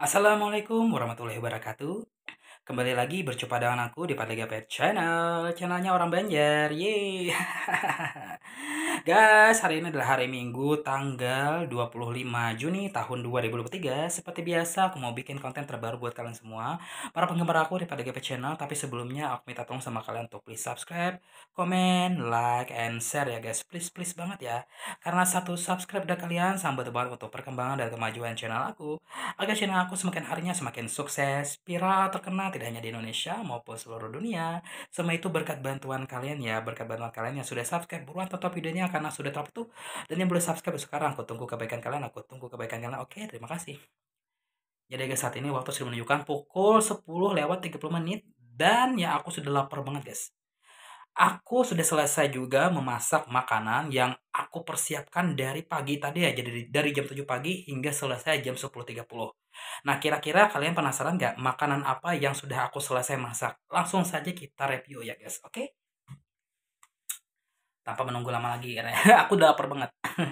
Assalamualaikum warahmatullahi wabarakatuh Kembali lagi berjumpa dengan aku di Padlega Pet Channel Channelnya orang Banjar, yeay guys, hari ini adalah hari Minggu tanggal 25 Juni tahun 2023. Seperti biasa, aku mau bikin konten terbaru buat kalian semua, para penggemar aku daripada GP Channel. Tapi sebelumnya, aku minta tolong sama kalian untuk please subscribe, comment, like, and share ya guys. Please, please banget ya. Karena satu subscribe dari kalian sambat banget untuk perkembangan dan kemajuan channel aku. Agar channel aku semakin harinya semakin sukses, viral, terkenal tidak hanya di Indonesia maupun seluruh dunia. Semua itu berkat bantuan kalian ya, berkat bantuan kalian yang sudah subscribe. Buruan tetap videonya karena sudah terbentuk dan yang boleh subscribe sekarang aku tunggu kebaikan kalian aku tunggu kebaikan kalian oke terima kasih jadi guys saat ini waktu sudah menunjukkan pukul 10 lewat 30 menit dan ya aku sudah lapar banget guys aku sudah selesai juga memasak makanan yang aku persiapkan dari pagi tadi ya. Jadi dari jam 7 pagi hingga selesai jam 10.30. Nah kira-kira kalian penasaran nggak makanan apa yang sudah aku selesai masak? Langsung saja kita review ya guys, oke? Okay? tanpa menunggu lama lagi aku udah lapar banget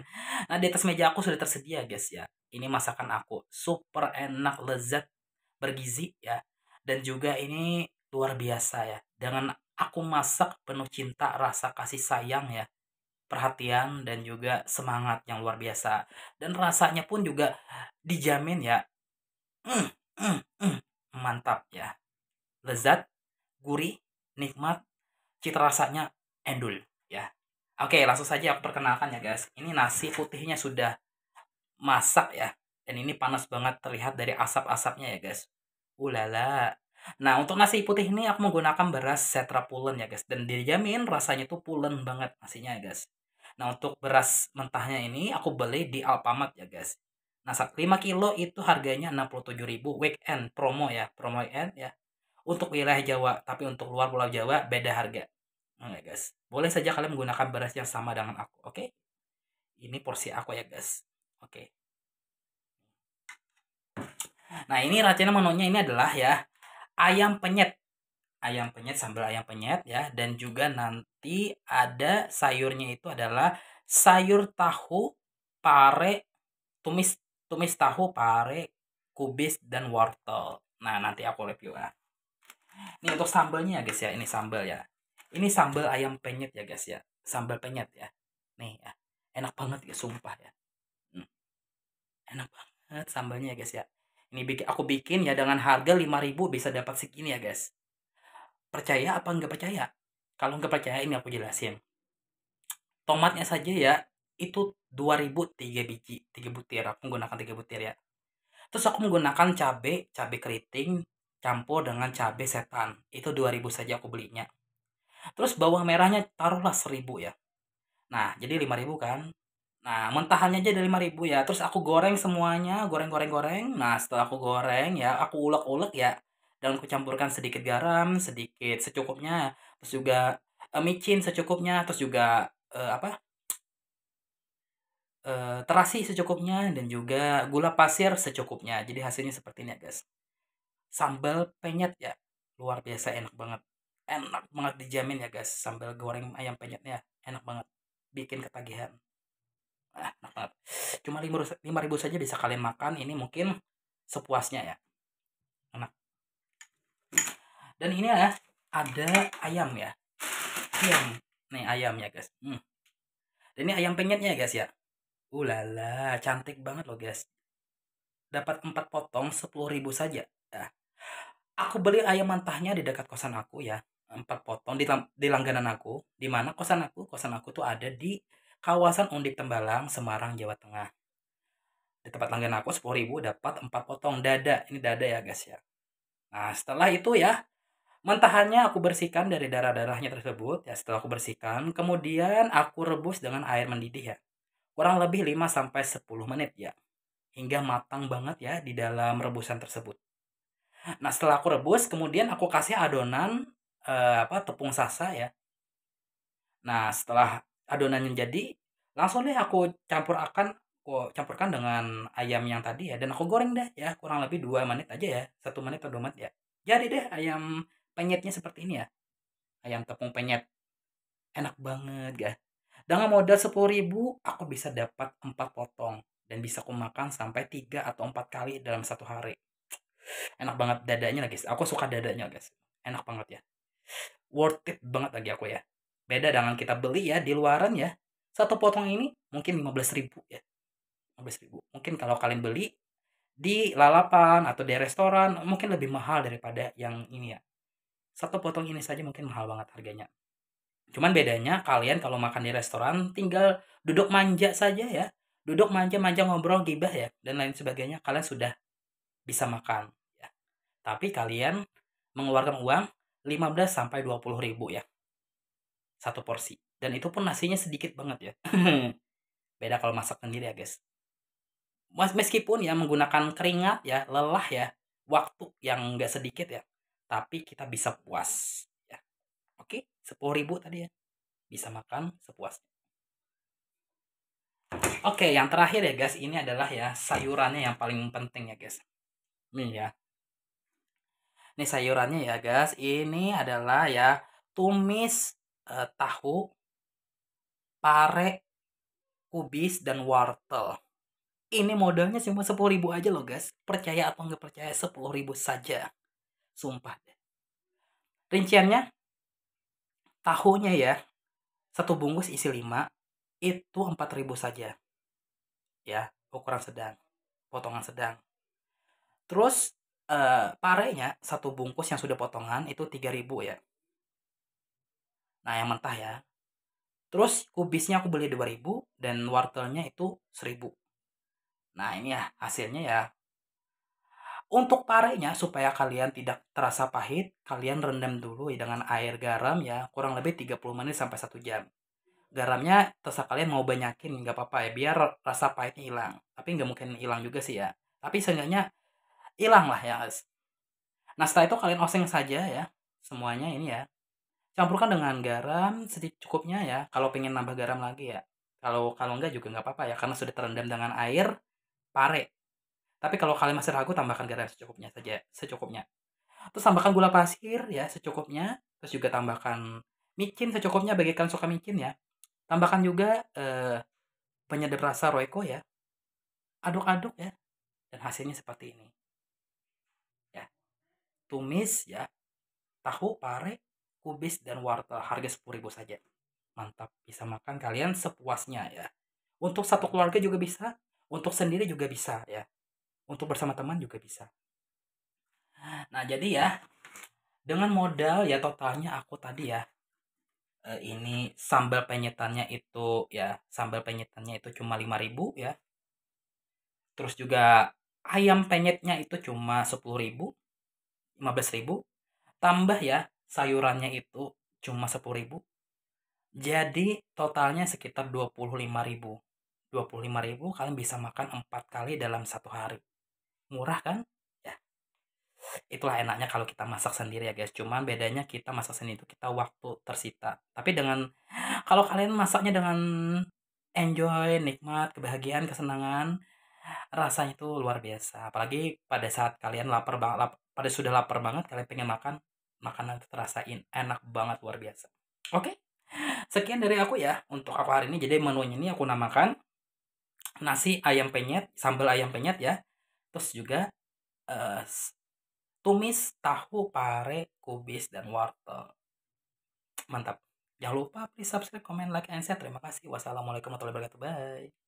nah di atas meja aku sudah tersedia guys ya ini masakan aku super enak lezat bergizi ya dan juga ini luar biasa ya dengan aku masak penuh cinta rasa kasih sayang ya perhatian dan juga semangat yang luar biasa dan rasanya pun juga dijamin ya mm, mm, mm, mantap ya lezat gurih nikmat cita rasanya endul ya Oke, langsung saja perkenalkan ya guys. Ini nasi putihnya sudah masak ya. Dan ini panas banget terlihat dari asap-asapnya ya guys. Ulala. Uh, nah, untuk nasi putih ini aku menggunakan beras setra pulen ya guys. Dan dijamin rasanya tuh pulen banget nasinya ya guys. Nah, untuk beras mentahnya ini aku beli di Alfamart ya guys. Nah, 5 kilo itu harganya 67.000 weekend promo ya, promo weekend ya. Untuk wilayah Jawa, tapi untuk luar Pulau Jawa beda harga. Oke guys, boleh saja kalian menggunakan beras yang sama dengan aku, oke? Okay? Ini porsi aku ya guys, oke. Okay. Nah ini racikan menunya ini adalah ya ayam penyet, ayam penyet sambal ayam penyet ya, dan juga nanti ada sayurnya itu adalah sayur tahu pare tumis tumis tahu pare kubis dan wortel. Nah nanti aku review ya. Ini untuk sambalnya ya, guys ya, ini sambal ya ini sambal ayam penyet ya guys ya sambal penyet ya nih ya enak banget ya sumpah ya hmm. enak banget sambalnya ya guys ya ini bikin aku bikin ya dengan harga 5000 bisa dapat segini ya guys percaya apa nggak percaya kalau nggak percaya ini aku jelasin tomatnya saja ya itu 2000 tiga biji tiga butir aku menggunakan tiga butir ya terus aku menggunakan cabe cabe keriting campur dengan cabe setan itu 2000 saja aku belinya Terus bawang merahnya taruhlah seribu ya. Nah, jadi ribu kan. Nah, mentahannya aja dari ribu ya. Terus aku goreng semuanya, goreng-goreng-goreng. Nah, setelah aku goreng ya, aku ulek-ulek ya. Dan aku campurkan sedikit garam, sedikit secukupnya, terus juga uh, micin secukupnya, terus juga uh, apa? Eh, terasi secukupnya dan juga gula pasir secukupnya. Jadi hasilnya seperti ini ya, guys. Sambal penyet ya. Luar biasa enak banget enak banget dijamin ya guys sambal goreng ayam penyetnya enak banget bikin ketagihan ah, enak banget cuma lima ribu saja bisa kalian makan ini mungkin sepuasnya ya enak dan ini ya ada ayam ya ayam nih ayam ya guys hmm. dan ini ayam penyetnya ya guys ya ulala cantik banget loh guys dapat empat potong sepuluh ribu saja ya. aku beli ayam mentahnya di dekat kosan aku ya empat potong di, di langganan aku di mana kosan aku kosan aku tuh ada di kawasan Undip Tembalang Semarang Jawa Tengah di tempat langganan aku sepuluh ribu dapat empat potong dada ini dada ya guys ya nah setelah itu ya mentahannya aku bersihkan dari darah darahnya tersebut ya setelah aku bersihkan kemudian aku rebus dengan air mendidih ya kurang lebih 5 sampai 10 menit ya hingga matang banget ya di dalam rebusan tersebut nah setelah aku rebus kemudian aku kasih adonan eh, apa tepung sasa ya nah setelah adonannya jadi langsung deh aku campur akan aku campurkan dengan ayam yang tadi ya dan aku goreng deh ya kurang lebih dua menit aja ya satu menit atau dua menit ya jadi deh ayam penyetnya seperti ini ya ayam tepung penyet enak banget guys, dengan modal sepuluh ribu aku bisa dapat empat potong dan bisa aku makan sampai tiga atau empat kali dalam satu hari enak banget dadanya guys, aku suka dadanya guys enak banget ya worth it banget bagi aku ya beda dengan kita beli ya di luaran ya satu potong ini mungkin 15 ribu ya 15 ribu mungkin kalau kalian beli di lalapan atau di restoran mungkin lebih mahal daripada yang ini ya satu potong ini saja mungkin mahal banget harganya cuman bedanya kalian kalau makan di restoran tinggal duduk manja saja ya duduk manja-manja ngobrol gibah ya dan lain sebagainya kalian sudah bisa makan ya. tapi kalian mengeluarkan uang 15 sampai 20 ribu ya. Satu porsi. Dan itu pun nasinya sedikit banget ya. Beda kalau masak sendiri ya guys. Meskipun ya menggunakan keringat ya, lelah ya, waktu yang nggak sedikit ya. Tapi kita bisa puas. Ya. Oke, 10 ribu tadi ya. Bisa makan sepuasnya. Oke, yang terakhir ya guys, ini adalah ya sayurannya yang paling penting ya guys. Nih ya, ini sayurannya ya guys. Ini adalah ya tumis eh, tahu, pare, kubis, dan wortel. Ini modalnya cuma 10 ribu aja loh guys. Percaya atau nggak percaya 10 ribu saja. Sumpah Rinciannya, tahunya ya, satu bungkus isi 5, itu 4000 saja. Ya, ukuran sedang, potongan sedang. Terus uh, parenya satu bungkus yang sudah potongan itu 3000 ya. Nah, yang mentah ya. Terus kubisnya aku beli 2000 dan wortelnya itu 1000. Nah, ini ya hasilnya ya. Untuk parenya supaya kalian tidak terasa pahit, kalian rendam dulu ya dengan air garam ya, kurang lebih 30 menit sampai 1 jam. Garamnya terserah kalian mau banyakin, nggak apa-apa ya, biar rasa pahitnya hilang. Tapi nggak mungkin hilang juga sih ya. Tapi seenggaknya hilang lah ya guys nah setelah itu kalian oseng saja ya semuanya ini ya campurkan dengan garam sedikit cukupnya ya kalau pengen nambah garam lagi ya kalau kalau enggak juga nggak apa-apa ya karena sudah terendam dengan air pare tapi kalau kalian masih ragu tambahkan garam secukupnya saja secukupnya terus tambahkan gula pasir ya secukupnya terus juga tambahkan micin secukupnya bagi kalian suka micin ya tambahkan juga eh, penyedap rasa royco ya aduk-aduk ya dan hasilnya seperti ini tumis ya, tahu, pare, kubis, dan wortel harga sepuluh ribu saja. Mantap, bisa makan kalian sepuasnya ya. Untuk satu keluarga juga bisa, untuk sendiri juga bisa ya. Untuk bersama teman juga bisa. Nah, jadi ya dengan modal ya totalnya aku tadi ya eh, ini sambal penyetannya itu ya sambal penyetannya itu cuma 5000 ya. Terus juga ayam penyetnya itu cuma 10.000 ribu tambah ya sayurannya itu cuma 10 ribu jadi totalnya sekitar 25 ribu 25 ribu kalian bisa makan 4 kali dalam satu hari murah kan ya itulah enaknya kalau kita masak sendiri ya guys cuman bedanya kita masak sendiri itu kita waktu tersita tapi dengan kalau kalian masaknya dengan enjoy nikmat kebahagiaan kesenangan rasanya itu luar biasa apalagi pada saat kalian lapar banget pada sudah lapar banget kalian pengen makan makanan terasain enak banget luar biasa oke okay? sekian dari aku ya untuk aku hari ini jadi menunya ini aku namakan nasi ayam penyet sambal ayam penyet ya terus juga uh, tumis tahu pare kubis dan wortel mantap jangan lupa please subscribe comment like and share terima kasih wassalamualaikum warahmatullahi wabarakatuh bye